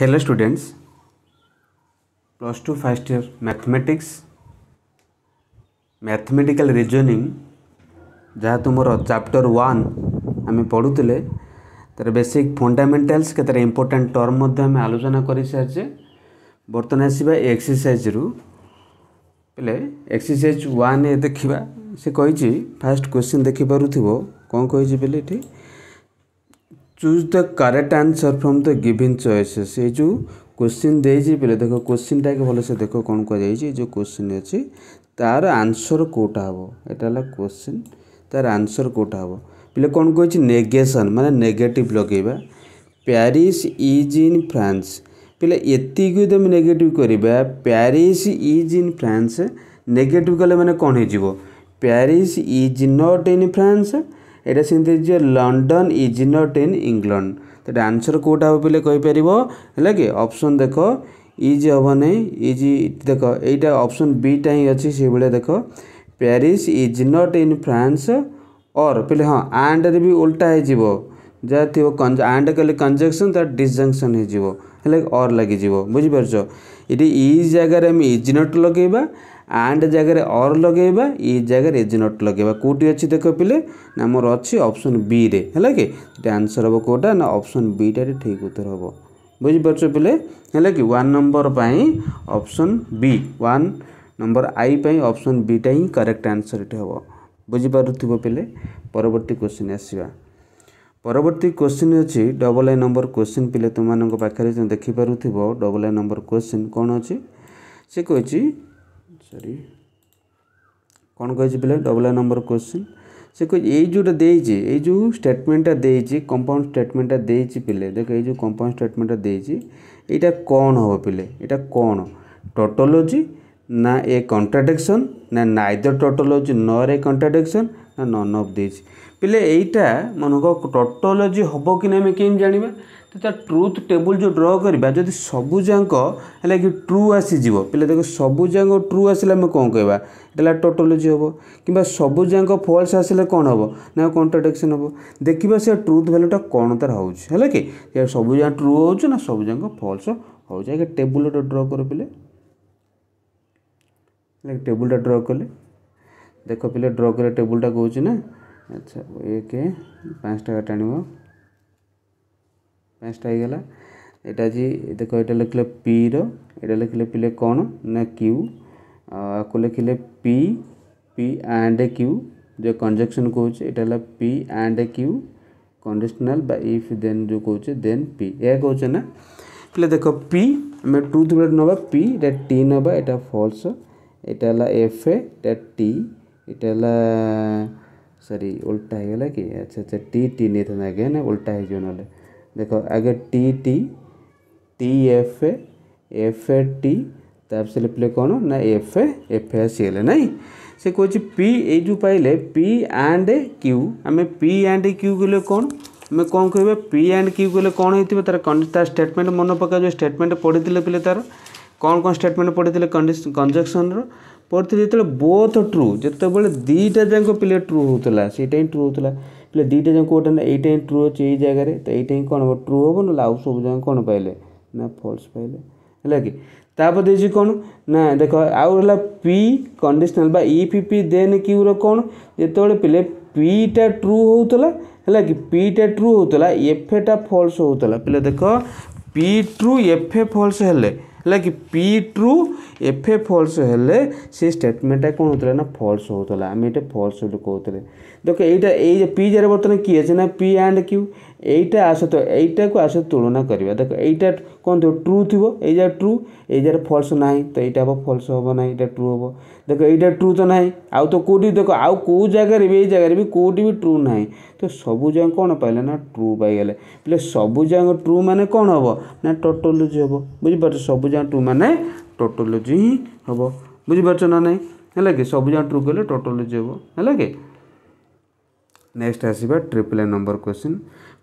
hello students plus 2 first year mathematics mathematical reasoning ଯାହା ତୁମର chapter one ଆମେ ପଢ଼ୁଥିଲେ ତା'ର ବେସିକ୍ ଫଣ୍ଡାମେଣ୍ଟାଲ୍ସ କେତେଟା ଇମ୍ପୋର୍ଟାଣ୍ଟ ଟର୍ମ ମଧ୍ୟ ଆମେ ଆଲୋଚନା କରିସାରିଛେ ବର୍ତ୍ତମାନ ଆସିବା ଏକ୍ସରସାଇଜ୍ରୁ ବୋଲେ ଏକ୍ସରସାଇଜ୍ ୱାନ୍ ଦେଖିବା ସେ କହିଛି ଫାର୍ଷ୍ଟ କ୍ୱେଶ୍ଚିନ୍ ଦେଖିପାରୁଥିବ କ'ଣ କହିଛି ବୋଲେ ଏଠି choose the correct answer from the given choices এই যে কোশ্চিন দিয়েছি পিলে দেখো কোশ্চিনটাকে ভালসে দেখো কোণ কুযাইছে যে কোশ্চিন আছে তার আনসর কোটা হব এটা হল কোশ্চিন তার আনসর কোটা হব পিলে কোণ কইছে নেগেশন মানে নেগেটিভ লগাইবা প্যারিস ইজ ইন ফ্রান্স ପିଲା ଏତିକି ଯଦି ଆମେ ନେଗେଟିଭ୍ କରିବା Paris is in France negative କଲେ ମାନେ କ'ଣ ହେଇଯିବ Paris is not in France ଏଇଟା ସେମିତି ଯେ London is not in England ତ ଏଇଟା ଆନ୍ସର୍ କେଉଁଟା ହେବ ବୋଲେ କହିପାରିବ ହେଲା କି ଅପସନ୍ ଦେଖ ଇଜ୍ ହେବ ନାହିଁ ଇଜ୍ ଦେଖ ଏଇଟା ଅପସନ୍ ବିଟା ହିଁ ଅଛି ସେଇଭଳିଆ ଦେଖ Paris is not in France or ବୋଲେ ହଁ ଆଣ୍ଡରେ ବି ଓଲଟା ହେଇଯିବ ଯାହା ଥିବ ଆଣ୍ଡ କଲେ କଞ୍ଜକ୍ସନ୍ ତା ଡିସଜଙ୍କସନ୍ ହେଇଯିବ ହେଲେ ଅର୍ ଲାଗିଯିବ ବୁଝିପାରୁଛ ଏଠି ଇ ଜାଗାରେ ଆମେ ଇଜ୍ ନଟ୍ ଲଗେଇବା ଆଣ୍ଡ ଜାଗାରେ ଅର୍ ଲଗାଇବା ଇ ଜାଗାରେ ଇଜ୍ ନଟ୍ ଲଗାଇବା କେଉଁଠି ଅଛି ଦେଖ ପିଲେ ନା ମୋର ଅଛି ଅପସନ୍ ବିରେ ହେଲା କି ଏଇଟା ଆନ୍ସର୍ ହେବ କେଉଁଟା ନା ଅପସନ୍ ବିଟାରେ ଠିକ୍ ଉତ୍ତର ହେବ ବୁଝିପାରୁଛ ପିଲେ ହେଲା କି ୱାନ୍ ନମ୍ବର ପାଇଁ option B one number I ପାଇଁ ଅପସନ୍ ବିଟା ହିଁ କରେକ୍ଟ ଆନ୍ସର୍ ଏଠି ହେବ ବୁଝିପାରୁଥିବ ପିଲେ ପରବର୍ତ୍ତୀ କ୍ୱେଶ୍ଚିନ୍ ଆସିବା ପରବର୍ତ୍ତୀ କ୍ୱେଶ୍ଚିନ୍ ଅଛି ଡବଲ୍ ଆଇ ନମ୍ବର କ୍ୱେଶ୍ଚିନ୍ ପିଲେ ତୁମମାନଙ୍କ ପାଖରେ ଦେଖିପାରୁଥିବ ଡବଲ୍ ଆଇ ନମ୍ବର କ୍ୱେଶ୍ଚିନ୍ କ'ଣ ଅଛି ସେ କହିଛି ସରି କ'ଣ କହିଛି ପିଲା ଡବଲ୍ ଏ ନମ୍ବର କ୍ୱେଶ୍ଚିନ୍ ସେ କହିଛି ଏଇ ଯେଉଁଟା ଦେଇଛି ଏଇ ଯେଉଁ ଷ୍ଟେଟମେଣ୍ଟଟା ଦେଇଛି କମ୍ପାଉଣ୍ଡ ଷ୍ଟେଟମେଣ୍ଟଟା ଦେଇଛି ପିଲେ ଦେଖ ଏଇ ଯେଉଁ କମ୍ପାଉଣ୍ଡ ଷ୍ଟେଟମେଣ୍ଟଟା ଦେଇଛି ଏଇଟା କ'ଣ ହେବ ପିଲେ ଏଇଟା କ'ଣ ଟୋଟୋଲୋଜି ନା ଏ କଣ୍ଟ୍ରାଡିକ୍ସନ୍ ନା neither tautology nor a contradiction ନା ନନ୍ ଅଫ୍ ଦେଇଛି ପିଲେ ଏଇଟା ମନେକର ଟାଟୋଲୋଜି ହେବ କି ନାହିଁ ଆମେ କେମିତି ଜାଣିବା ତ ତା ଟ୍ରୁଥ୍ ଟେବୁଲ୍ ଯେଉଁ ଡ୍ର କରିବା ଯଦି ସବୁଯାକ ହେଲା କି ଟ୍ରୁ ଆସିଯିବ ପିଲେ ଦେଖ ସବୁଯାକ ଟ୍ରୁ ଆସିଲେ ଆମେ କ'ଣ କହିବା ଏଇଟା ହେଲା ଟୋଟୋଲୋଜି ହେବ କିମ୍ବା ସବୁଯାକ ଫଲ୍ସ ଆସିଲେ କ'ଣ ହେବ ନା କଣ୍ଟ୍ରାଡିକ୍ସନ୍ ହେବ ଦେଖିବା ସେ ଟ୍ରୁଥ୍ ଭ୍ୟାଲୁଟା କ'ଣ ତା'ର ହେଉଛି ହେଲା କି ସବୁଯାକ ଟ୍ରୁ ହେଉଛି ନା ସବୁଯାକ ଫଲ୍ସ ହେଉଛି ଆଜ୍ଞା ଟେବୁଲ୍ ଗୋଟେ ଡ୍ର କର ପିଲେ ହେଲେ ଟେବୁଲ୍ଟା ଡ୍ର କଲେ ଦେଖ ପିଲେ ଡ୍ର କଲେ ଟେବୁଲ୍ଟା କହୁଛି ନା अच्छा एक पाँचटा टाण पाँच हो देख ये लिखले पी रहा लिखले पीले कौन ना क्यू लिखले पी पी एंड क्यू जो कंजक्शन कौच यहाँ पी एंड क्यू कंडीशनल बा इफ देन जो कौच देन पी ए कौच ना पे देख पी आम टू ब्रेड ना पी ये टी ना यहाँ फल्स यहाँ एफ एटा टी इटा ସରି ଓଲଟା ହେଇଗଲା କି ଆଚ୍ଛା ଆଚ୍ଛା ଟି ଟି ନେଇଥାନ୍ତା ଆଜ୍ଞା ନା ଓଲଟା ହେଇଯିବ ନହେଲେ ଦେଖ ଆଗେ ଟି ଟି ଟି ଏଫ୍ ଏଫ୍ ଏ ଟି ତାପରେ ଲେଖିଲେ କ'ଣ ନା ଏଫ୍ ଏ ଏଫ୍ ଏ ଆସିଗଲେ ନାଇଁ ସେ କହୁଛି ପି ଏଇ ଯେଉଁ ପାଇଲେ ପି ଆଣ୍ଡ କ୍ୟୁ ଆମେ ପି ଆଣ୍ଡ କ୍ୟୁ କହିଲେ କ'ଣ ଆମେ କ'ଣ କହିବା ପି ଆଣ୍ଡ କ୍ୟୁ କହିଲେ କ'ଣ ହେଇଥିବ ତା'ର ତା ଷ୍ଟେଟମେଣ୍ଟ ମନେ ପକାଯିବ ଷ୍ଟେଟମେଣ୍ଟ ପଢ଼ିଥିଲେ ପିଲେ ତା'ର କ'ଣ କ'ଣ ଷ୍ଟେଟମେଣ୍ଟ ପଢ଼ିଥିଲେ କଞ୍ଜକ୍ସନ୍ର पढ़ते जो बोथ ट्रु जो दुईटा जाक पिले ट्रु होता सीटा ट्रु होता पे दुईटा जाक गोटे ना यही ट्रु अच्छे ये जगह तो यही हम कौन ट्रु हम ना आउ सब जगह कौन पाइले ना फल्स पाइले है कि तापर दे कौन ना देख आउ है पी कंडीशनल इपिपी देन क्यू रण जो पिले पीटा ट्रु होता है कि पीटा ट्रु होता एफ एटा फल्स होता पे देख P true F a false है है कि P true F a false हेले से स्टेटमेंटा कौन हो फल्स होता आम ये फल्स कहते देख ये पी जे बर्तन किए ना पी एंड क्यू यहीटा आस तो यही आस तुलना करवा देख य କୁହନ୍ତୁ ଟ୍ରୁ ଥିବ ଏଇ ଯାଗାରେ ଟ୍ରୁ ଏଇ ଯାଗାରେ ଫଲ୍ସ ନାହିଁ ତ ଏଇଟା ହେବ ଫଲ୍ସ ହେବ ନାହିଁ ଏଇଟା ଟ୍ରୁ ହେବ ଦେଖ ଏଇଟା ଟ୍ରୁ ତ ନାହିଁ ଆଉ ତ କେଉଁଠି ଦେଖ ଆଉ କେଉଁ ଜାଗାରେ ବି ଏଇ ଜାଗାରେ ବି କେଉଁଠି ବି ଟ୍ରୁ ନାହିଁ ତ ସବୁ ଯାକ କ'ଣ ପାଇଲେ ନା ଟ୍ରୁ ପାଇଗଲେ ବୋଲେ ସବୁ ଯାକ ଟ୍ରୁ ମାନେ କ'ଣ ହେବ ନା ଟୋଟୋଲୋଜି ହେବ ବୁଝିପାରୁଛ ସବୁ ଯାକ ଟ୍ରୁ ମାନେ ଟୋଟୋଲୋଜି ହିଁ ହେବ ବୁଝିପାରୁଛ ନା ନାହିଁ ହେଲା କି ସବୁ ଯାକ ଟ୍ରୁ କହିଲେ ଟୋଟୋଲୋଜି ହେବ ହେଲା କି ନେକ୍ସଟ ଆସିବା ट्रिपल ए नंबर क्वेश्चन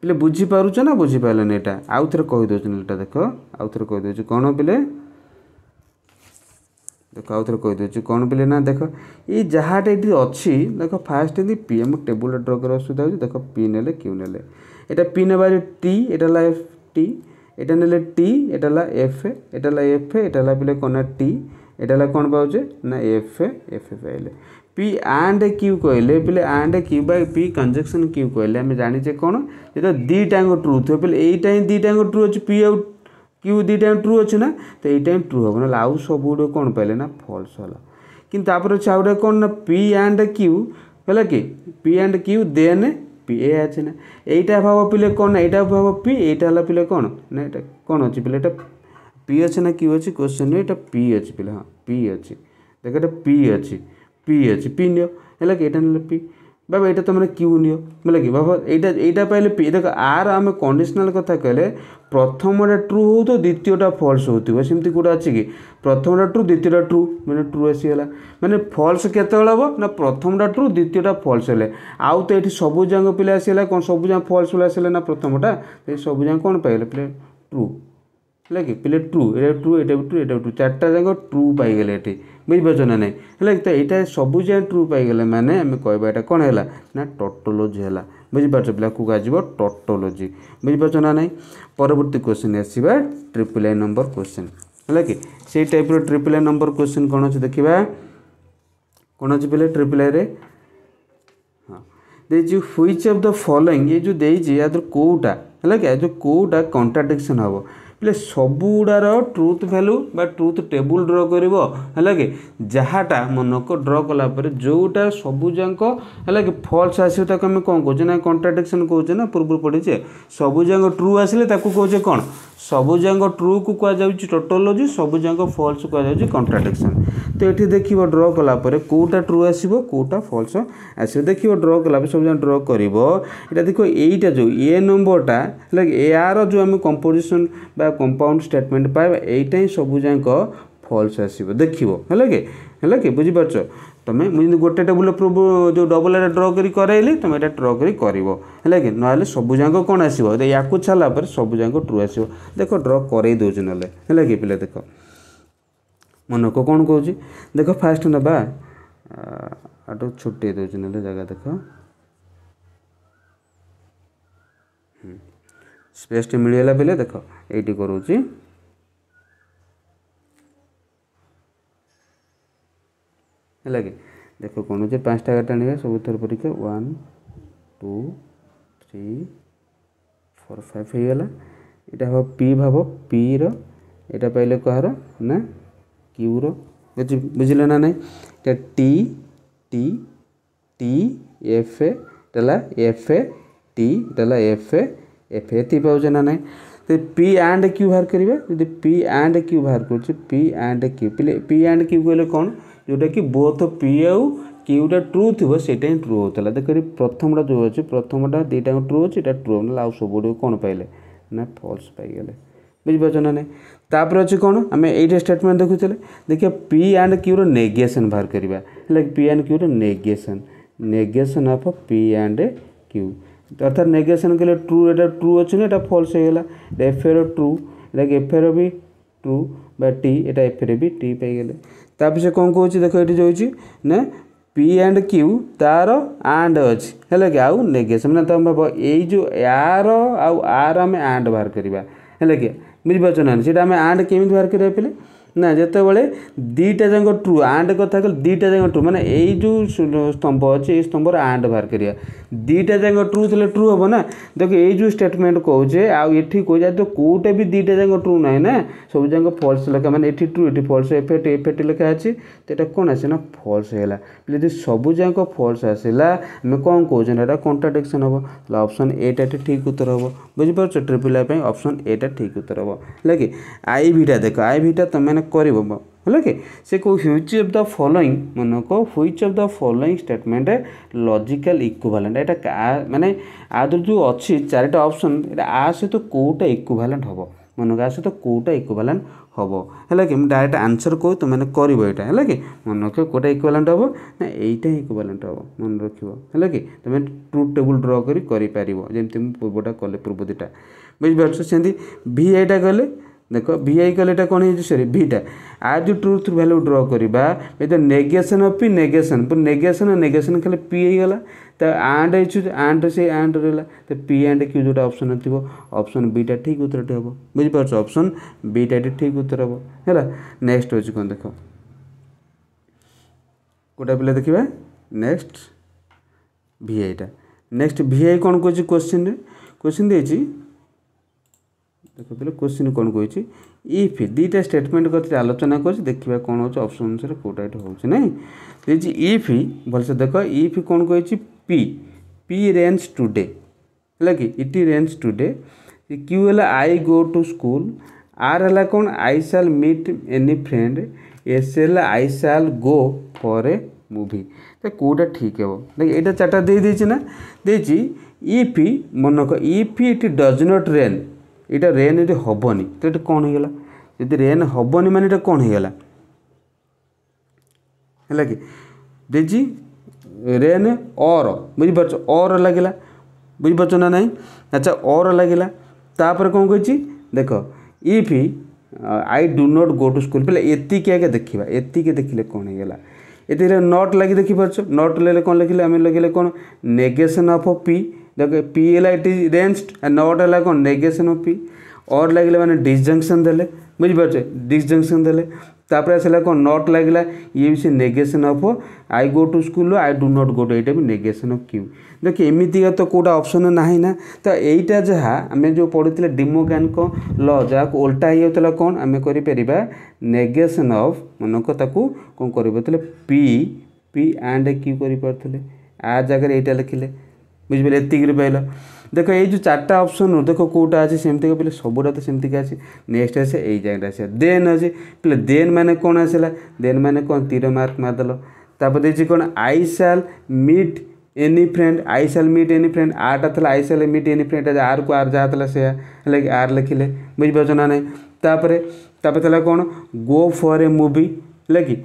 ପିଲେ ବୁଝିପାରୁଛ ନା ବୁଝିପାରିଲେନି ଏଇଟା ଆଉ ଥରେ କହିଦେଉଛି ଏଇଟା ଦେଖ ଆଉ ଥରେ କହିଦେଉଛି କ'ଣ ପିଲେ ଦେଖ ଆଉ ଥରେ କହିଦେଉଛି କ'ଣ ପିଲେ ନା ଦେଖ ଏଇ ଯାହାଟା ଏଇଠି ଅଛି ଦେଖ ଫାଷ୍ଟ ଏମିତି ପି ଆମ ଟେବୁଲ୍ରେ ଡ୍ର କରିବା ଅସୁବିଧା ହେଉଛି ଦେଖ ପି ନେଲେ କ୍ୟୁ ନେଲେ এটা পি ଟି ଏଇଟା ହେଲା ଏଫ୍ ଟି ଏଇଟା ନେଲେ ଟି ଏଇଟା ହେଲା ଏଫ୍ ଏ ଏଇଟା ହେଲା ଏଫ୍ ଏ ଏଇଟା ହେଲା হলো କଣ ନା ଟି ଏଇଟା ହେଲା କଣ ପାଉଛେ ନା ଏଫ୍ ଏ ଏଫ୍ ଏ ପାଇଲେ পি আন্ড কিউ কহিলে পিলে and Q by P conjunction Q কহিলে আমি জানিছে কোণ যেটা দুইটাঙ্ক ট্রু থাকবে পিলে এইটা ହିଁ দুইটাঙ্ক ট্রু ଅଛି পি ଆଉ কিউ দুইটা ট্রু ଅଛି না তো এইটা ହିଁ ট্রু ହେବ ନହେଲେ ଆଉ ସବୁଗୁଡ଼ିକ କ'ଣ ପାଇଲେ ନା ଫଲ୍ସ ହେଲା କିନ୍ତୁ ତାପରେ ଅଛି ଆଉ ଗୋଟେ କ'ଣ ନା ପି ଆଣ୍ଡ କିଉ ହେଲା କି P and Q then P এ আছে না এইটা ভাব পিলে କ'ଣ না এইটা ভাব পি এইটা ହେଲା ପିଲେ କ'ଣ ନା ଏଇଟା କ'ଣ ଅଛି ପିଲେ ଏଇଟା পি ଅଛି না কিউ ଅଛି କୋଶ୍ଚିନ୍ এটা পি ଅଛି ପିଲେ ହଁ ପି ଅଛି ଦେଖ ଏଇଟା ପି ଅଛି ପି ଅଛି ପି ନିଅ ହେଲା କି ଏଇଟା ନେଲେ ପି ବାବା ଏଇଟା ତୁମେ କ୍ୟୁ ନିଅ ବୋଲେ କି ବାବା ଏଇଟା ଏଇଟା ପାଇଲେ ପି ଦେଖ ଆର ଆମେ କଣ୍ଡିସନାଲ୍ କଥା କହିଲେ ପ୍ରଥମଟା ଟ୍ରୁ ହେଉଥିବ ଦ୍ୱିତୀୟଟା ଫଲ୍ସ ହେଉଥିବ ସେମିତି କେଉଁଟା ଅଛି କି ପ୍ରଥମଟା ଟ୍ରୁ ଦ୍ୱିତୀୟଟା ଟ୍ରୁ ମାନେ ଟ୍ରୁ ଆସିଗଲା ମାନେ ଫଲ୍ସ କେତେବେଳେ ହେବ ନା ପ୍ରଥମଟା ଟ୍ରୁ ଦ୍ୱିତୀୟଟା ଫଲ୍ସ ହେଲେ ଆଉ ତ ଏଠି ସବୁଯାକ ପିଲା ଆସିଗଲା କ'ଣ ସବୁଯାକ ଫଲ୍ସ ପିଲା ଆସିଲେ ନା ପ୍ରଥମଟା ସବୁ ସବୁଯାକ କ'ଣ ପାଇଗଲେ ପିଲା ଟ୍ରୁ ହେଲା କି ପିଲେ ଟ୍ରୁ ଏଇଟା ଟ୍ରୁ ଏଇଟା ବି ଟ୍ରୁ ଏଇଟା ବି ଟ୍ରୁ ଚାରିଟା ଯାକ ଟ୍ରୁ ପାଇଗଲେ ଏଠି ବୁଝିପାରୁଛ ନା ନାହିଁ ହେଲା କି ତ ଏଇଟା ସବୁ ଯାଏଁ ଟ୍ରୁ ପାଇଗଲେ ମାନେ ଆମେ କହିବା ଏଇଟା କ'ଣ ହେଲା ନା ଟଟୋଲୋଜି ହେଲା ବୁଝିପାରୁଛ ପିଲାକୁ କୁହାଯିବ ଟଟୋଲୋଜି ବୁଝିପାରୁଛ ନା ନାହିଁ ପରବର୍ତ୍ତୀ କ୍ୱେଶ୍ଚିନ୍ ଆସିବା ଟ୍ରିପଲ୍ ଆଇ ନମ୍ବର କ୍ୱେଶ୍ଚିନ୍ ହେଲା କି ସେଇ ଟାଇପ୍ର ଟ୍ରିପଲ୍ ଆଇ ନମ୍ବର କ୍ୱେଶ୍ଚିନ୍ କ'ଣ ଅଛି ଦେଖିବା କ'ଣ ଅଛି ପିଲେ ଟ୍ରିପଲ୍ ଆଇରେ ହଁ ଦେଇଛି ହ୍ୱିଚ୍ ଅଫ୍ ଦ ଫଲୋଇଂ ଏ ଯେଉଁ ଦେଇଛି ୟା ଦେହରେ କେଉଁଟା ହେଲା କି ଆ ଯେଉଁ କେଉଁଟା କଣ୍ଟ୍ରାଡିକ୍ସନ୍ ହେବ ବୋଲେ ସବୁଗୁଡ଼ାର ଟ୍ରୁଥ୍ ଭାଲ୍ୟୁ ବା ଟ୍ରୁଥ୍ ଟେବୁଲ୍ ଡ୍ର କରିବ ହେଲା କି ଯାହାଟା ମନକୁ ଡ୍ର କଲା ପରେ ଯେଉଁଟା ସବୁଯାକ ହେଲା କି ଫଲ୍ସ ଆସିବ ତାକୁ ଆମେ କ'ଣ କହୁଛେ ନା କଣ୍ଟ୍ରାଡ଼ିକ୍ସନ୍ କହୁଛେ ନା ପୂର୍ବରୁ ପଢ଼ିଛେ ସବୁଯାକ ଟ୍ରୁ ଆସିଲେ ତାକୁ କହୁଛେ କ'ଣ ସବୁଯାକ ଟ୍ରୁକୁ କୁହାଯାଉଛି ଟୋଟାଲୋଜି ସବୁଯାକ ଫଲ୍ସ କୁହାଯାଉଛି କଣ୍ଟ୍ରାଡ଼ିକ୍ସନ୍ ତ ଏଠି ଦେଖିବ ଡ୍ର କଲା ପରେ କେଉଁଟା ଟ୍ରୁ ଆସିବ କେଉଁଟା ଫଲ୍ସ ଆସିବ ଦେଖିବ ଡ୍ର କଲା ପରେ ସବୁଯାକ ଡ୍ର କରିବ ଏଇଟା ଦେଖିବ ଏଇଟା ଯେଉଁ ଏ ନମ୍ବରଟା ଲାଇକ୍ ଏହାର ଯେଉଁ ଆମେ କମ୍ପୋଜିସନ୍ ବା କମ୍ପାଉଣ୍ଡ ଷ୍ଟେଟମେଣ୍ଟ ପାଇବା ଏଇଟା ହିଁ ସବୁଯାକ ଫଲ୍ସ ଆସିବ ଦେଖିବ ହେଲା କି ହେଲା କି ବୁଝିପାରୁଛ তুমি ମୁଁ ଗୋଟେ ଟେବୁଲ୍ ପ୍ରୁଭ୍ ଯେଉଁ ଡବଲ୍ ଏରା ଡ୍ର କରି କରାଇଲି ତୁମେ ଏଇଟା ଡ୍ର କରି କରିବ ହେଲା କି ନହେଲେ ସବୁଯାକ କ'ଣ ଆସିବ ୟାକୁ ଛାଡ଼ିଲା ପରେ ସବୁଯାକ ଟ୍ରୁ ଆସିବ ଦେଖ ଡ୍ର କରାଇ ଦେଉଛି ନହେଲେ ହେଲା କି ପିଲା ଦେଖ ମନକୁ କ'ଣ କହୁଛି ଦେଖ ଫାଷ୍ଟ ନେବା ଆଠୁ ଛୁଟେଇ ଦେଉଛି ନହେଲେ ଜାଗା ଦେଖ ସ୍ପେସ୍ଟି ମିଳିଗଲା ପିଲେ ଦେଖ ଏଇଠି କରୁଛି है कि देख कौन जो पाँच टाकाटा आने सब थर परीक्षा one two three four five हो गला यहाँ हम पी भाव पी रहा पाइल कह ना क्यूर बुझ बुझे ना नहीं टी टी टी एफ एटाला एफ ए टीला एफ ए एफ ए टी पाऊ ना ना तो पी एंड क्यू बाहर करवा जब पी एंड क्यू बाहर करू and Q P and Q कह कौन ଯେଉଁଟାକି ବୋଥ୍ ପି ଆଉ କେଉଁଟା ଟ୍ରୁ ଥିବ ସେଇଟା ହିଁ ଟ୍ରୁ ହେଉଥିଲା ଦେଖି ପ୍ରଥମଟା ଯେଉଁ ଅଛି ପ୍ରଥମଟା ଦୁଇଟାଙ୍କ ଟ୍ରୁ ଅଛି ଏଇଟା ଟ୍ରୁ ନହେଲେ ଆଉ ସବୁଗୁଡ଼ିକ କ'ଣ ପାଇଲେ ନା ଫଲ୍ସ ପାଇଗଲେ ବୁଝିପାରୁଛ ନା ନାହିଁ ତାପରେ ଅଛି କ'ଣ ଆମେ ଏଇଟା ଷ୍ଟେଟମେଣ୍ଟ ଦେଖୁଥିଲେ ଦେଖିବା ପି ଆଣ୍ଡ କ୍ୟୁର ନେଗେସନ୍ ବାହାର କରିବା ହେଲେ ପି ଆଣ୍ଡ କ୍ୟୁର negation negation of P and Q ଅର୍ଥାତ୍ ନେଗେସନ୍ କଲେ ଟ୍ରୁ ଏଇଟା ଟ୍ରୁ ଅଛି ନା ଏଇଟା ଫଲ୍ସ ହେଇଗଲା ଏଫ୍ ଏର ଟ୍ରୁ ଏଇଟାକି ଏଫ୍ ଏର ବି ଟ୍ରୁ বা ଟି এটা এফ রে বি টি পাইগলে ତାପରେ ସେ କ'ଣ କହୁଛି ଦେଖ ଏଠି ଯାଉଛି ନା ପି ଆଣ୍ଡ କ୍ୟୁ ତା'ର ଆଣ୍ଡ ଅଛି ହେଲା କି ଆଉ ନେଗେସନ୍ ମାନେ ତୁମେ ଭାବ ଏଇ ଯେଉଁ ୟାର ଆଉ ଆର ଆମେ ଆଣ୍ଡ ବାହାର କରିବା ହେଲା କି ବୁଝିପାରୁଛ ନା ସେଇଟା ଆମେ ଆଣ୍ଡ କେମିତି ବାହାର କରିବା ପିଲେ ना जोबले दीटा जाक ट्रु आंड क्या कह दीटा जाक ट्रु मैंने ये स्तंभ अच्छे ये स्तंभ आंड बाहर कर दीटा जाक ट्रु थे ट्रु हम ना देख यो स्टेटमेंट कहे आठ कह जाए तो कौटे भी दीटा जाक ट्रु ना ना सब जाक फल्स लेखा मैंने ये ट्रु ये फल्स एफेक्ट एफेक्ट लिखा अच्छे तो ये कौन आसे ना फल्स है जी सबूक फल्स आसला आम कौन कौन एट कंट्राडिक्शन हम अप्सन एटा ठीक उत्तर हम बुझीप ट्रिपिल अप्सन एटा ठीक उत्तर हम लेकिन आई भिटा देख आई भिटा तुम କରିବ ହେଲା କି ସେ କହୁଛି ହ୍ୱିଚ୍ ଅଫ୍ ଦ ଫଲୋଇଂ ମନେ କହ which of the following statement logical equivalent ଏଇଟା ମାନେ ଆ ଦେହରେ ଯେଉଁ ଅଛି ଚାରିଟା ଅପସନ୍ ଏଇଟା ଆ ସହିତ କେଉଁଟା ଇକ୍ୱିଭାଲେଣ୍ଟ ହେବ ମନେ କହ ଆ ସହିତ କେଉଁଟା ଇକ୍ୱିଭାଲେଣ୍ଟ ହେବ ହେଲା କି ମୁଁ ଡାଇରେକ୍ଟ ଆନ୍ସର୍ କହୁ ତୁମେମାନେ କରିବ ଏଇଟା ହେଲା କି ମନେ ରଖିବ କେଉଁଟା ଇକ୍ୱାଲେଣ୍ଟ ହେବ ନା ଏଇଟା ହିଁ ଇକ୍ୱାଲେଣ୍ଟ ହେବ ମନେ ରଖିବ ହେଲା କି ତୁମେ ଟ୍ରୁଥ୍ ଟେବୁଲ୍ ଡ୍ର କରି କରିପାରିବ ଯେମିତି ମୁଁ ପୂର୍ବଟା କଲେ ପୂର୍ବ ଦୁଇଟା ବୁଝିପାରୁଛ ସେମିତି ଭି ଏଇଟା କଲେ ଦେଖ ଭି ଆଇକଲ୍ ଏଇଟା କ'ଣ ହେଇଛି ସରି ଭିଟା ଆର୍ ଯେଉଁ ଟ୍ରୁଥ୍ ଭ୍ୟାଲ୍ୟୁ ଡ୍ର କରିବା ଏ the negation of P negation negation negation ଖାଲି ପି ହେଇଗଲା ତ ଆଣ୍ଡ ହେଇଛୁ ଆଣ୍ଡ ସେଇ ଆଣ୍ଡ ରହିଲା ତ ପି ଆଣ୍ଡ କ୍ୟୁ ଯେଉଁଟା ଅପସନ୍ ଥିବ ଅପସନ୍ ବିଟା ଠିକ୍ ଉତ୍ତରଟି ହେବ ବୁଝିପାରୁଛ ଅପସନ୍ ବିଟା ଏଠି ଠିକ୍ ଉତ୍ତର ହେବ ହେଲା ନେକ୍ସଟ ହେଉଛି କ'ଣ ଦେଖ ଗୋଟେ ପିଲା ଦେଖିବା ନେକ୍ସଟ ଭି ଆଇଟା ନେକ୍ସଟ ଭି ଆଇ କ'ଣ କହୁଛି କୋଶ୍ଚିନ୍ରେ କୋଶ୍ଚିନ୍ ଦେଇଛି ଦେଖୁଥିଲେ କୋଶ୍ଚିନ୍ କ'ଣ କହିଛି ଇଫ୍ ଦୁଇଟା ଷ୍ଟେଟମେଣ୍ଟ କତିରେ ଆଲୋଚନା କରୁଛି ଦେଖିବା କ'ଣ ହେଉଛି ଅପସନ୍ ଅନୁସାରେ କେଉଁଟା ଏଠି ହେଉଛି ନାହିଁ ଦେଇଛି ଇଫ୍ ଭଲସେ ଦେଖ ଇଫ୍ କ'ଣ କହିଛି ପି ପି ରେଞ୍ଜ ଟୁଡେ ହେଲା କି ଇଟି ରେଞ୍ଜ ଟୁଡେ କ୍ୟୁ ହେଲା I go to school R ହେଲା କ'ଣ I shall meet any friend S ହେଲା ଆଇ ସାଲ୍ ଗୋ ପରେ ମୁଭି ତ କେଉଁଟା ଠିକ୍ ହେବ ଦେଖ ଏଇଟା ଚାରିଟା ଦେଇଦେଇଛି ନା ଦେଇଛି ଇଫ୍ ମନେ ରଖ if it does not rain यहाँ रेन ये हेनी तो ये कौन होगा यदि रेन हेनी मान ये कौन होगा है कि रेन अर बुझिपार अर लगे बुझिपार ना ना अच्छा अर लगे तापर कौन कही देख if I do not go to school पहले एति के आगे देखा एतिके देखने कौन होगा ये नट लगे देखिपार नट लगे कौन लिखे आम लगे कौन नेगेसन अफ पी देखो पी एल आई टी रेंज्ड आ नटा कौन नेगेसन अफ पी अर लगे मैंने डिसजंक्शन दे बुझे डिसजंक्शन देपर आसला कौन नट लगला ये भी सी negation of I go to school I do not go to यहाँ नेगेसन अफ क्यू देख एमतीका तो कौटा अप्सन ना ना तो यहीटा जहाँ आम जो पढ़ुले डिमोगान को ल जहाँ ओल्टा होता कौन आम कर अफ मन को कर पी पी एंड क्यू कर जगह यहाँ लिखिले ବୁଝିପାରିଲେ ଏତିକିରେ ପାଇଲା ଦେଖ ଏଇ ଯେଉଁ ଚାରିଟା ଅପସନ୍ରୁ ଦେଖ କେଉଁଟା ଅଛି ସେମିତିକା ବୋଲେ ସବୁଟା ତ ସେମିତିକା ଅଛି ନେକ୍ସଟ ଆସେ ଏଇ ଜାଗାଟା ଆସିବା ଦେନ୍ ଅଛି ବୋଲେ ଦେନ୍ ମାନେ କ'ଣ ଆସିଲା ଦେନ୍ ମାନେ କ'ଣ ତୀର ମାର୍କ ମାରିଦେଲ ତାପରେ ଦେଇଛି କ'ଣ I shall meet any friend I shall meet any friend आरटा था I shall meet any friend R को आर जहाँ था से आर लिखिले बुझिपार ना तापर तापर था कौन गो फर ए मुवी है कि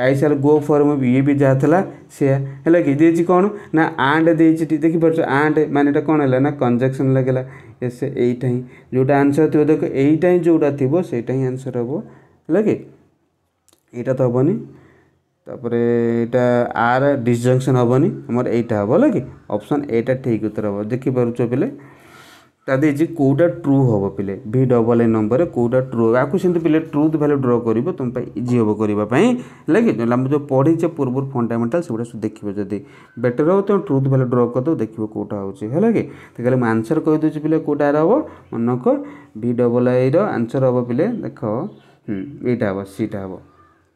आई सार गो फर्म ये भी जहाँ था से कि दे कौन ना आंड दे देखिपार आंड मानटा कौन है ना कंजक्शन लगेगा एस यहीटा ही जोटा आंसर थी देख यहीटा ही जोटा थी से आंसर हम है कि यहाँ तो हेनी तापर यहाँ आर डिसजंक्शन हेनी आमर एटा हम है कि अप्सन एटा ठीक उत्तर हम देखिपार ତା ଦେଇଛି କେଉଁଟା ଟ୍ରୁ ହେବ ପିଲେ ଭି ଡବଲ୍ ଏ ନମ୍ବରରେ କେଉଁଟା ଟ୍ରୁ ହେବ ଆକୁ ସେମିତି ପିଲେ ଟ୍ରୁଥ୍ ଭ୍ୟାଲ୍ୟୁ ଡ୍ର କରିବ ତୁମ ପାଇଁ ଇଜି ହେବ କରିବା ପାଇଁ ହେଲା କି ଆମେ ଯେଉଁ ପଢ଼ିଛେ ପୂର୍ବରୁ ଫଣ୍ଡାମେଣ୍ଟାଲ୍ ସେଗୁଡ଼ା ସବୁ ଦେଖିବ ଯଦି ବେଟର୍ ହେବ ତୁମେ ଟ୍ରୁଥ୍ ଭ୍ୟାଲ୍ୟୁ ଡ୍ର କରିଦେବ ଦେଖିବ କେଉଁଟା ହେଉଛି ହେଲା କି ତ କହିଲେ ମୁଁ ଆନ୍ସର୍ କହିଦେଉଛି ପିଲେ କେଉଁଟାର ହେବ ମନକ ଭି ଡବଲ୍ ଆଇର ଆନ୍ସର୍ ହେବ ପିଲେ ଦେଖ ଏଇଟା ହେବ ସିଟା ହେବ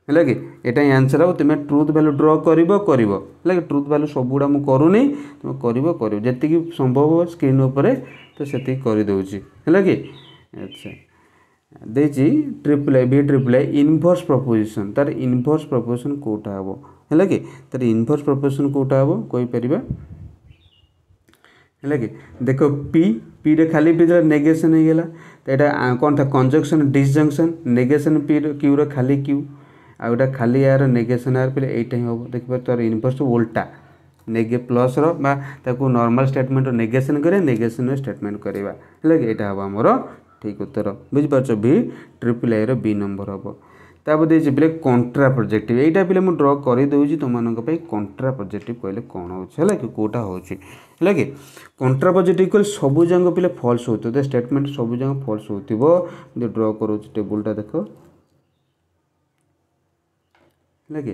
ହେଲା କି ଏଇଟା ହିଁ ଆନ୍ସର୍ ହେବ ତୁମେ ଟ୍ରୁଥ୍ ଭ୍ୟାଲୁ ଡ୍ର କରିବ କରିବ ହେଲା କି ଟ୍ରୁଥ୍ ଭ୍ୟାଲୁ ସବୁଗୁଡ଼ା ମୁଁ କରୁନି ତୁମେ କରିବ କରିବ ଯେତିକି ସମ୍ଭବ ସ୍କ୍ରିନ୍ ଉପରେ ତ ସେତିକି କରିଦେଉଛି ହେଲା କି ଆଚ୍ଛା ଦେଇଛି triple A V triple A inverse proposition ତା'ର ଇନଭର୍ସ ପ୍ରପୋଜିସନ୍ କେଉଁଟା ହେବ ହେଲା କି ତା'ର ଇନଭର୍ସ ପ୍ରପୋଜିସନ୍ କେଉଁଟା ହେବ କହିପାରିବା ହେଲା କି ଦେଖ ପି ପିରେ ଖାଲି ପି ଯେତେବେଳେ ନେଗେସନ୍ ହେଇଗଲା ତ ଏଇଟା କ'ଣ ଥା କଞ୍ଜକ୍ସନ୍ ଡିସଜଙ୍କସନ୍ ନେଗେସନ୍ ପିର କ୍ୟୁର ଖାଲି କ୍ୟୁ ଆଉ ଏଇଟା ଖାଲି ଏହାର ନେଗେସନ୍ ଏହାର ପିଲେ ଏଇଟା ହିଁ ହେବ ଦେଖିପାରୁ ତା'ର ଇନଭର୍ସ ଓଲ୍ଟା ନେଗେ ପ୍ଲସ୍ର ବା ତାକୁ ନର୍ମାଲ୍ ଷ୍ଟେଟମେଣ୍ଟର ନେଗେସନ୍ କରିବା ନେଗେସନ୍ର ଷ୍ଟେଟମେଣ୍ଟ କରିବା ହେଲା କି ଏଇଟା ହେବ ଆମର ଠିକ୍ ଉତ୍ତର ବୁଝିପାରୁଛ ବି ଟ୍ରିପଲ୍ ଆଇର ବି ନମ୍ବର ହେବ ତାପରେ ଦେଇଛି ପିଲେ କଣ୍ଟ୍ରା ପ୍ରୋଜେକ୍ଟିଭ୍ ଏଇଟା ପିଲେ ମୁଁ ଡ୍ର କରିଦେଉଛି ତୁମମାନଙ୍କ ପାଇଁ କଣ୍ଟ୍ରା ପ୍ରୋଜେକ୍ଟିଭ୍ କହିଲେ କ'ଣ ହେଉଛି ହେଲା କି କେଉଁଟା ହେଉଛି ହେଲା କି କଣ୍ଟ୍ରା ପ୍ରୋଜେକ୍ଟିଭ୍ କହିଲେ ସବୁଯାକ ପିଲେ ଫଲ୍ସ ହେଉଥିବ ଷ୍ଟେଟମେଣ୍ଟ ସବୁଯାକ ଫଲ୍ସ ହେଉଥିବ ଯଦି ଡ୍ର କରୁଛି ଟେବୁଲ୍ଟା ଦେଖ ହେଲାକି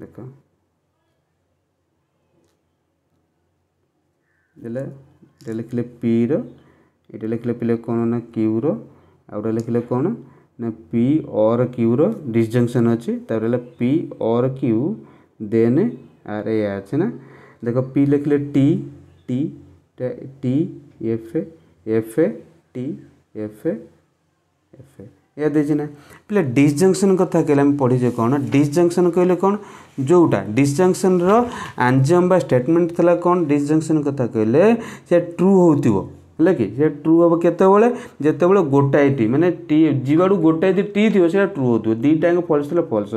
ଦେଖ ଦେଲେ ଏଇଟା ଲେଖିଲେ ପିର ଏଇଟା ଲେଖିଲେ ପିଲେ କ'ଣ ନା କ୍ୟୁର ଆଉ ଗୋଟେ ଲେଖିଲେ କ'ଣ ନା ପି ଅର୍ କ୍ୟୁର ଡିସଜଙ୍କସନ୍ ଅଛି ତାପରେ ହେଲା ପି ଅର୍ କ୍ୟୁ ଦେନ୍ ଆର୍ ଏ ଅଛି ନା ଦେଖ ପି ଲେଖିଲେ T T T F F T F F ଏହା या देना पे डिसजंक्शन कथा कहले आम पढ़ीचे कौन डिसजंक्शन कहले कौन जोटा डिसजंक्शन रंजम बा स्टेटमेंट थी कौन डिसजंक्शन କଥା କହିଲେ ସେ ଟ୍ରୁ ହେଉଥିବ ହେଲା କି ସେ ଟ୍ରୁ ହେବ କେତେବେଳେ ଯେତେବେଳେ ଗୋଟାଏ ଟି ମାନେ ଟି ଯିବାଠୁ ଗୋଟାଏ ଯଦି ଟି ଥିବ ସେଇଟା ଟ୍ରୁ ହେଉଥିବ ଦୁଇଟାଙ୍କ ଫଲ୍ସ ଥିଲେ ଫଲ୍ସ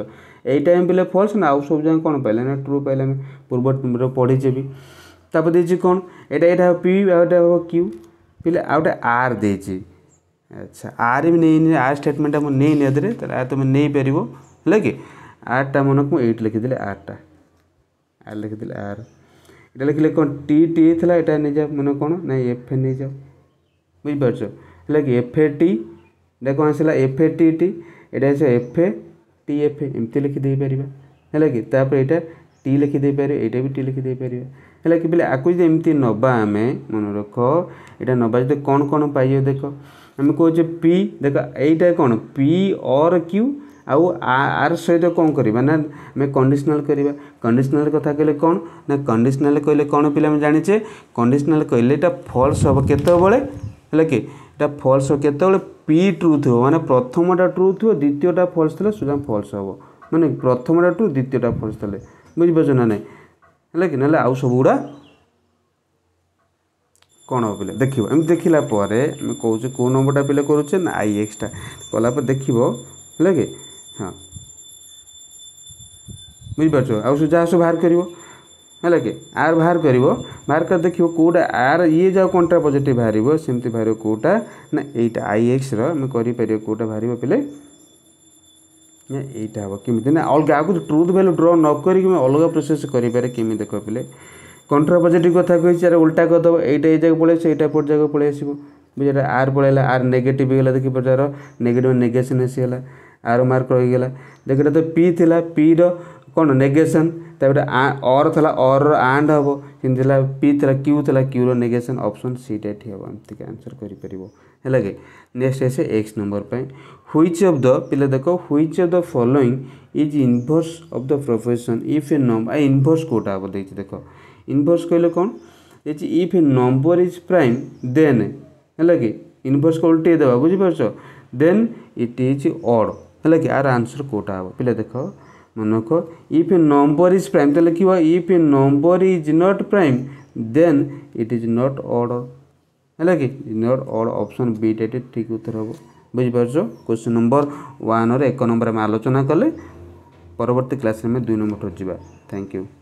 ଏଇ ଟାଇମ୍ ପିଲେ ଫଲ୍ସ ନା ଆଉ ସବୁ ଯାକ କ'ଣ ପାଇଲେ ନା ଟ୍ରୁ ପାଇଲେ ଆମେ ପୂର୍ବର ପଢ଼ିଛେ ବି ତାପରେ ଦେଇଛି କ'ଣ ଏଇଟା ଏଇଟା ହେବ ପି ଆଉ ଏଇଟା ହେବ କ୍ୟୁ ପିଲେ ଆଉ ଗୋଟେ ଆର୍ ଦେଇଛି ଆଚ୍ଛା ଆର୍ ବି ନେଇନି ଆର୍ ଷ୍ଟେଟମେଣ୍ଟଟା ମୁଁ ନେଇନି ଏଥିରେ ତାହେଲେ ଆର୍ ତୁମେ ନେଇପାରିବ ହେଲା କି ଆର୍ଟା ମନକୁ ମୁଁ ଏଇଟ୍ ଲେଖିଦେଲି ଆର୍ଟା ଆର୍ ଲେଖିଦେଲି ଆର୍ এটা লিখলে কোন টি টি লা এটা নিয়ে যাও মানে কোণ না এফ এ নিয়ে যাও বুঝিপারছ হলে কি এফ এ টি এটা কোণ আসলা এফ এ টি টি এটা আসে এফ এ টি এফ এ এমতি লিখিদেইপার হলে কি তাপরে এটা টি লিখিদেইপার এইটা বি টি লিখিদেইপার হলে কি বলে আকু যদি এমতি নবা আমি মনে রখ এটা নবা যদি কোণ কোণ পাইব দেখ ଆମେ କହୁଛେ ପି ଦେଖ ଏଇଟା କ'ଣ ପି ଅର୍ କ୍ୟୁ ଆଉ ଆର୍ ସହିତ କ'ଣ କରିବା ନା ଆମେ କଣ୍ଡିସନାଲ୍ କରିବା କଣ୍ଡିସନାଲ୍ କଥା କହିଲେ କ'ଣ ନା କଣ୍ଡିସନାଲ୍ କହିଲେ କ'ଣ ପିଲା ଆମେ ଜାଣିଛେ କଣ୍ଡିସନାଲ୍ କହିଲେ ଏଇଟା ଫଲ୍ସ ହେବ କେତେବେଳେ ହେଲା କି ଏଇଟା ଫଲ୍ସ ହେବ କେତେବେଳେ ପି ଟ୍ରୁ ଥିବ ମାନେ ପ୍ରଥମଟା ଟ୍ରୁ ଥିବ ଦ୍ୱିତୀୟଟା ଫଲ୍ସ ଥିଲେ ସୁଦ୍ଧା ଫଲ୍ସ ହେବ ମାନେ ପ୍ରଥମଟା ଟ୍ରୁ ଦ୍ୱିତୀୟଟା ଫଲ୍ସ ଥିଲେ ବୁଝିପାରୁଛ ନା ନାହିଁ ହେଲା କି ନହେଲେ ଆଉ ସବୁଗୁଡ଼ା କ'ଣ ହେବ ପିଲା ଦେଖିବ ଏମିତି ଦେଖିଲା ପରେ ଆମେ କହୁଛୁ କେଉଁ ନମ୍ବରଟା ପିଲା କରୁଛେ ନା ଆଇ ଏକ୍ସଟା କଲାପରେ ଦେଖିବ ହେଲା କି ହଁ ବୁଝିପାରୁଛ ଆଉ ସେ ଯାହା ସବୁ ବାହାର କରିବ ହେଲା କି ଆର୍ ବାହାର କରିବ ବାହାର କରି ଦେଖିବ କେଉଁଟା ଆର୍ ଇଏ ଯାଉ କଣ୍ଟ୍ରା ପଜିଟିଭ୍ ବାହାରିବ ସେମିତି ବାହାରିବ କେଉଁଟା ନା ଏଇଟା ଆଇ ଏକ୍ସର ଆମେ କରିପାରିବା କେଉଁଟା ବାହାରିବ ପିଲେ ଏଇଟା ହେବ କେମିତି ନା ଅଲଗା ଆଗକୁ ଟ୍ରୁଥ୍ ଭାଲ୍ୟୁ ଡ୍ର ନ କରିକି ଆମେ ଅଲଗା ପ୍ରୋସେସ୍ କରିପାରେ କେମିତି ଦେଖ ପିଲେ কন্ট্রা পজিটিভ কথা কইছি আর উল্টা করদেব এইটা এই জায়গায় পড়ে আসবে এইটা এপট জায়গায় পড়ে আসবে বুঝলে আর পড়াইলা আর নেগেটিভ হয়ে দেখিপার যার নেগেটিভ নেগেসন আসিগলা আর মার্ক রহিগলা দেখটা তো পি লা পি র কোণ নেগেসন তাপরে অর লা অর আন্ড হব সেমতি লা পি লা কিউ লা কিউ র নেগেসন অপশন সিটা এটি হব এমতিকে আনসর করে পারিব ହେଲା କି ନେକ୍ସଟ ଆସେ ଏକ୍ସ ନମ୍ବର ପାଇଁ ହ୍ୱିଚ୍ ଅଫ୍ ଦ ପିଲା ଦେଖ which of the following is inverse of the proposition if A number inverse କେଉଁଟା ହେବ ଦେଇଛି ଦେଖ इनवर्स कह कौन ये if number is prime then है कि इनवर्स को उल्टे दे बुझिपार देन इट इज अड है कि आर आंसर कौटा हे पे देख मन रख इफ नंबर इज प्राइम तो if number is not prime then it is not odd है कि नट अड अपसन बीटा टी ठीक उत्तर हम बुझिपार क्वेश्चन नंबर वन एक नंबर में आलोचना कले परवर्त क्लास में दुई नंबर जावा थैंक यू